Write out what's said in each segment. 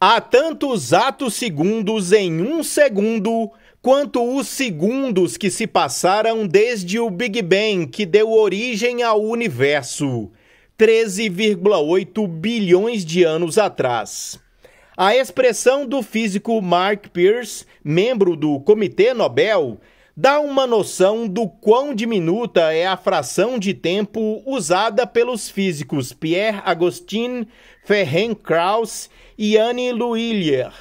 Há tantos atos segundos em um segundo quanto os segundos que se passaram desde o Big Bang que deu origem ao universo, 13,8 bilhões de anos atrás. A expressão do físico Mark Pierce, membro do Comitê Nobel, dá uma noção do quão diminuta é a fração de tempo usada pelos físicos Pierre Agostin, Ferenc Krauss e Anne L'Huillier,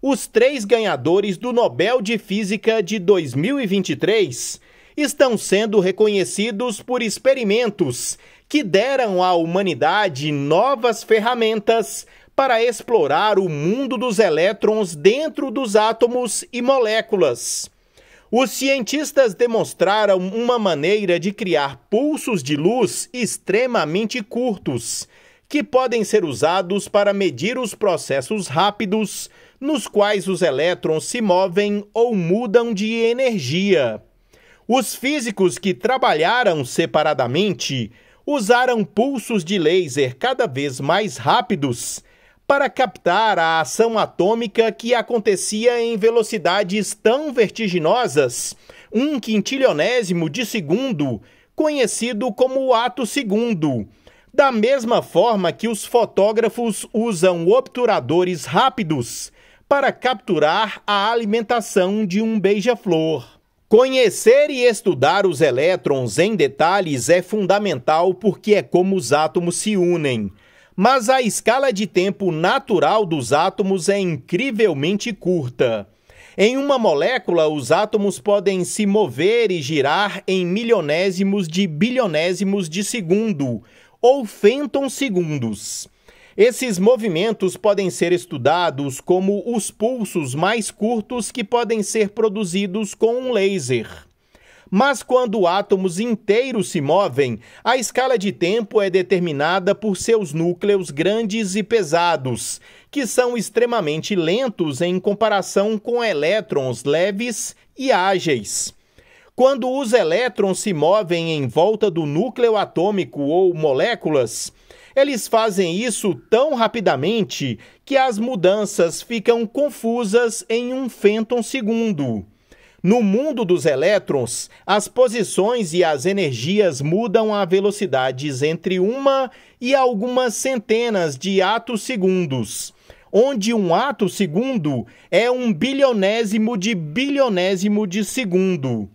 os três ganhadores do Nobel de Física de 2023. Estão sendo reconhecidos por experimentos que deram à humanidade novas ferramentas para explorar o mundo dos elétrons dentro dos átomos e moléculas os cientistas demonstraram uma maneira de criar pulsos de luz extremamente curtos, que podem ser usados para medir os processos rápidos nos quais os elétrons se movem ou mudam de energia. Os físicos que trabalharam separadamente usaram pulsos de laser cada vez mais rápidos para captar a ação atômica que acontecia em velocidades tão vertiginosas, um quintilionésimo de segundo, conhecido como o ato segundo. Da mesma forma que os fotógrafos usam obturadores rápidos para capturar a alimentação de um beija-flor. Conhecer e estudar os elétrons em detalhes é fundamental porque é como os átomos se unem mas a escala de tempo natural dos átomos é incrivelmente curta. Em uma molécula, os átomos podem se mover e girar em milionésimos de bilionésimos de segundo, ou fenton segundos. Esses movimentos podem ser estudados como os pulsos mais curtos que podem ser produzidos com um laser mas quando átomos inteiros se movem, a escala de tempo é determinada por seus núcleos grandes e pesados, que são extremamente lentos em comparação com elétrons leves e ágeis. Quando os elétrons se movem em volta do núcleo atômico ou moléculas, eles fazem isso tão rapidamente que as mudanças ficam confusas em um fenton segundo. No mundo dos elétrons, as posições e as energias mudam a velocidades entre uma e algumas centenas de atos segundos, onde um ato segundo é um bilionésimo de bilionésimo de segundo.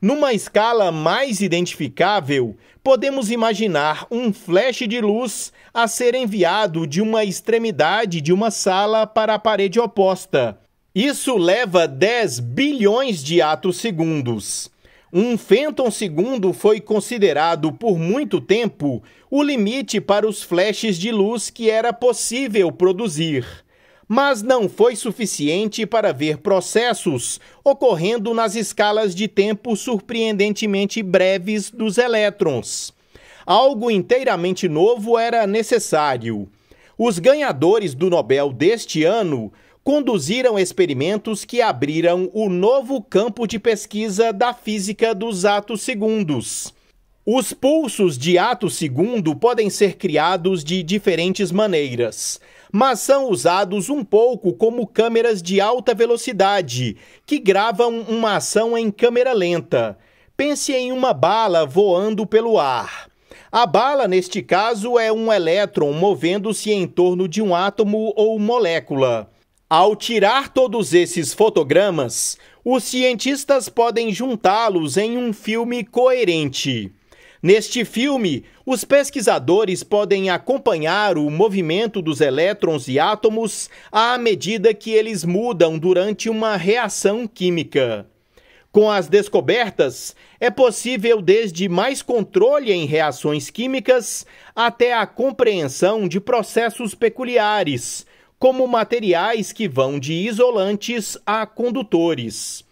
Numa escala mais identificável, podemos imaginar um flash de luz a ser enviado de uma extremidade de uma sala para a parede oposta, isso leva 10 bilhões de atos segundos. Um Phantom segundo foi considerado por muito tempo o limite para os flashes de luz que era possível produzir, mas não foi suficiente para ver processos ocorrendo nas escalas de tempo surpreendentemente breves dos elétrons. Algo inteiramente novo era necessário. Os ganhadores do Nobel deste ano conduziram experimentos que abriram o novo campo de pesquisa da física dos atos segundos. Os pulsos de ato segundo podem ser criados de diferentes maneiras, mas são usados um pouco como câmeras de alta velocidade, que gravam uma ação em câmera lenta. Pense em uma bala voando pelo ar. A bala, neste caso, é um elétron movendo-se em torno de um átomo ou molécula. Ao tirar todos esses fotogramas, os cientistas podem juntá-los em um filme coerente. Neste filme, os pesquisadores podem acompanhar o movimento dos elétrons e átomos à medida que eles mudam durante uma reação química. Com as descobertas, é possível desde mais controle em reações químicas até a compreensão de processos peculiares, como materiais que vão de isolantes a condutores.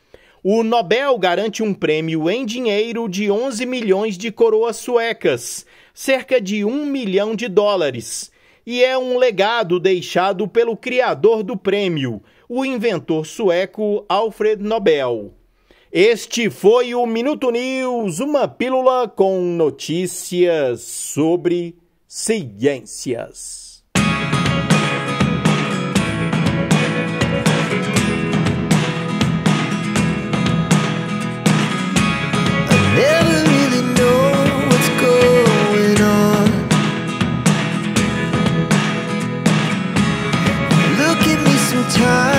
O Nobel garante um prêmio em dinheiro de 11 milhões de coroas suecas, cerca de 1 milhão de dólares, e é um legado deixado pelo criador do prêmio, o inventor sueco Alfred Nobel. Este foi o Minuto News, uma pílula com notícias sobre ciências. time